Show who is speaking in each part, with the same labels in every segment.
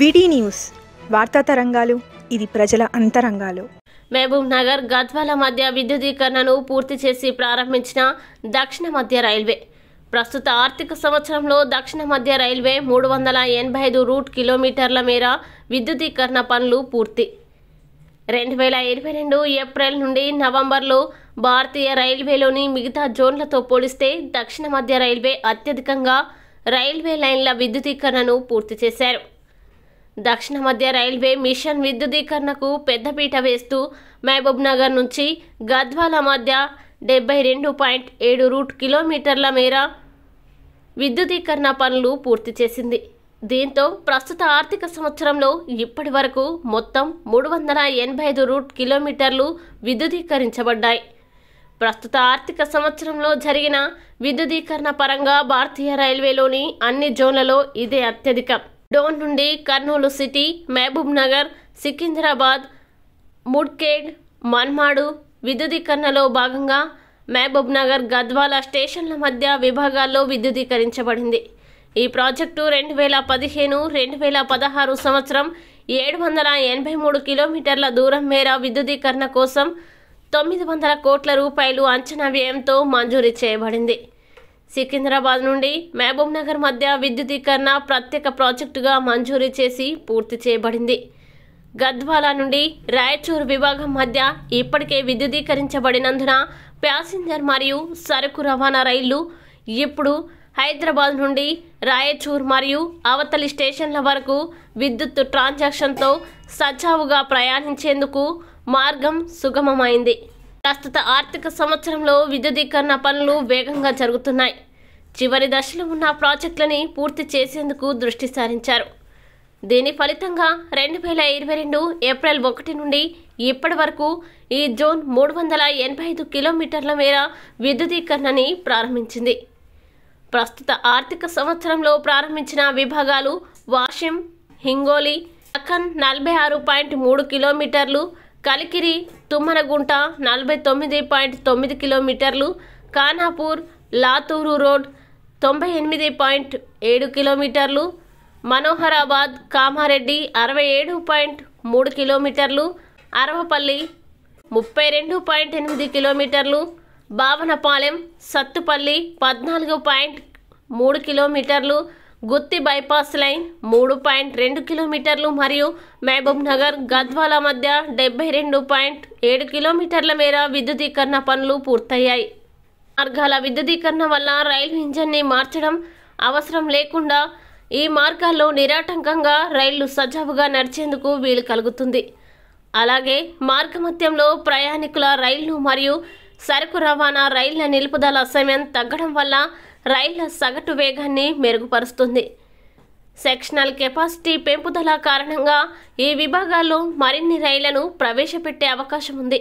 Speaker 1: విడి న్యూస్ వార్తా తరంగాలు ఇది ప్రజల అంతరంగాలు మహబూబ్ నగర్ గద్వాల మధ్య విద్యుదీకరణను పూర్తి చేసి ప్రారంభించిన దక్షిణ మధ్య రైల్వే ప్రస్తుత ఆర్థిక సంవత్సరంలో దక్షిణ మధ్య రైల్వే మూడు వందల ఎనభై ఐదు రూట్ కిలోమీటర్ల మేర విద్యుదీకరణ పనులు పూర్తి రెండు వేల ఇరవై రెండు ఏప్రిల్ నుండి నవంబర్లో భారతీయ రైల్వేలోని మిగతా జోన్లతో పోలిస్తే దక్షిణ మధ్య రైల్వే అత్యధికంగా రైల్వే లైన్ల విద్యుదీకరణను పూర్తి చేశారు దక్షిణ మధ్య రైల్వే మిషన్ విద్యుదీకరణకు పెద్దపీట వేస్తూ మహబూబ్ నగర్ నుంచి గద్వాల మధ్య డెబ్బై రెండు పాయింట్ ఏడు రూట్ కిలోమీటర్ల మేర విద్యుదీకరణ పనులు పూర్తి చేసింది దీంతో ప్రస్తుత ఆర్థిక సంవత్సరంలో ఇప్పటి వరకు మొత్తం మూడు వందల ఎనభై ఐదు రూట్ కిలోమీటర్లు విద్యుదీకరించబడ్డాయి ప్రస్తుత ఆర్థిక సంవత్సరంలో జరిగిన విద్యుదీకరణ పరంగా భారతీయ రైల్వేలోని అన్ని జోన్లలో ఇదే అత్యధికం డోన్ నుండి కర్నూలు సిటీ మహబూబ్ నగర్ సికింద్రాబాద్ ముడ్కేడ్ మన్మాడు విద్యుదీకరణలో భాగంగా మహబూబ్ నగర్ గద్వాల స్టేషన్ల మధ్య విభాగాల్లో విద్యుదీకరించబడింది ఈ ప్రాజెక్టు రెండు వేల పదిహేను రెండు వేల పదహారు సంవత్సరం ఏడు వందల ఎనభై మూడు కిలోమీటర్ల దూరం మేర విద్యుదీకరణ కోసం తొమ్మిది వందల కోట్ల రూపాయలు అంచనా వ్యయంతో మంజూరు చేయబడింది సికింద్రాబాద్ నుండి మహబూబ్ నగర్ మధ్య విద్యుదీకరణ ప్రత్యేక ప్రాజెక్టుగా మంజూరు చేసి పూర్తి చేయబడింది గద్వాల నుండి రాయచూర్ విభాగం మధ్య ఇప్పటికే విద్యుదీకరించబడినందున ప్యాసింజర్ మరియు సరుకు రవాణా రైళ్లు ఇప్పుడు హైదరాబాద్ నుండి రాయచూర్ మరియు అవతలి స్టేషన్ల వరకు విద్యుత్ ట్రాన్సాక్షన్తో సజావుగా ప్రయాణించేందుకు మార్గం సుగమమైంది ప్రస్తుత ఆర్థిక సంవత్సరంలో విద్యుదీకరణ పనులు వేగంగా జరుగుతున్నాయి చివరి దశలో ఉన్న ప్రాజెక్టులని పూర్తి చేసేందుకు దృష్టి సారించారు దీని ఫలితంగా రెండు వేల ఇరవై రెండు ఏప్రిల్ ఒకటి నుండి ఇప్పటి వరకు ఈ జోన్ మూడు వందల ఎనభై ఐదు కిలోమీటర్ల మేర విద్యుదీకరణని ప్రారంభించింది ప్రస్తుత ఆర్థిక సంవత్సరంలో ప్రారంభించిన విభాగాలు వాషిం హింగోలి దక్కన్ నలభై ఆరు పాయింట్ మూడు కిలోమీటర్లు కలికిరి తుమ్మనగుంట నలభై తొమ్మిది పాయింట్ తొమ్మిది కిలోమీటర్లు కానాపూర్ లాతూరు రోడ్ తొంభై ఎనిమిది పాయింట్ ఏడు కిలోమీటర్లు మనోహరాబాద్ కామారెడ్డి అరవై ఏడు పాయింట్ మూడు కిలోమీటర్లు అరవపల్లి ముప్పై రెండు పాయింట్ ఎనిమిది కిలోమీటర్లు భావనపాలెం సత్తుపల్లి పద్నాలుగు పాయింట్ మూడు కిలోమీటర్లు గుత్తి బైపాస్ లైన్ మూడు పాయింట్ రెండు కిలోమీటర్లు మరియు మహబూబ్ నగర్ గద్వాల మధ్య డెబ్బై రెండు పాయింట్ ఏడు కిలోమీటర్ల మేర విద్యుదీకరణ పనులు పూర్తయ్యాయి మార్గాల విద్యుదీకరణ వల్ల రైలు ఇంజన్ని మార్చడం అవసరం లేకుండా ఈ మార్గాల్లో నిరాటంకంగా రైళ్లు సజావుగా నడిచేందుకు వీలు కలుగుతుంది అలాగే మార్గమధ్యంలో ప్రయాణికుల రైళ్లు మరియు సరుకు రవాణా రైళ్ల నిలుపుదల సమయం తగ్గడం వల్ల రైళ్ల సగటు వేగాన్ని మెరుగుపరుస్తుంది సెక్షనల్ కెపాసిటీ పెంపుదల కారణంగా ఈ విభాగాల్లో మరిన్ని రైళ్లను ప్రవేశపెట్టే అవకాశం ఉంది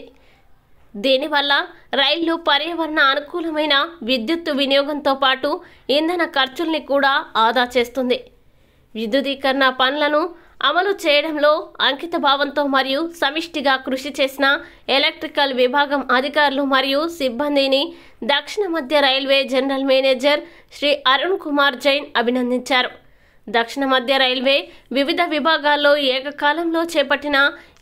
Speaker 1: దీనివల్ల రైళ్లు పర్యావరణ అనుకూలమైన విద్యుత్తు వినియోగంతో పాటు ఇంధన ఖర్చుల్ని కూడా ఆదా చేస్తుంది విద్యుదీకరణ పనులను అమలు చేయడంలో అంకితభావంతో మరియు సమిష్టిగా కృషి చేసిన ఎలక్ట్రికల్ విభాగం అధికారులు మరియు సిబ్బందిని దక్షిణ మధ్య railway general manager Shri Arun Kumar Jain అభినందించారు దక్షిణ మధ్య రైల్వే వివిధ విభాగాల్లో ఏకకాలంలో చేపట్టిన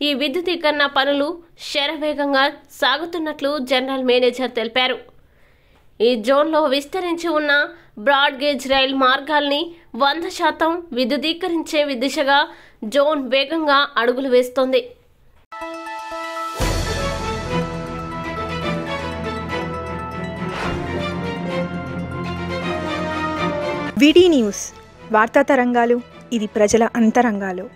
Speaker 1: ఈ విద్యుదీకరణ పనులు శరవేగంగా సాగుతున్నట్లు జనరల్ మేనేజర్ తెలిపారు ఈ జోన్లో విస్తరించి ఉన్న బ్రాడ్గేజ్ రైల్ మార్గాల్ని వంద శాతం విద్యుదీకరించే దిశగా జోన్ వేగంగా అడుగులు వేస్తోంది విడి న్యూస్ వార్తా తరంగాలు ఇది ప్రజల అంతరంగాలు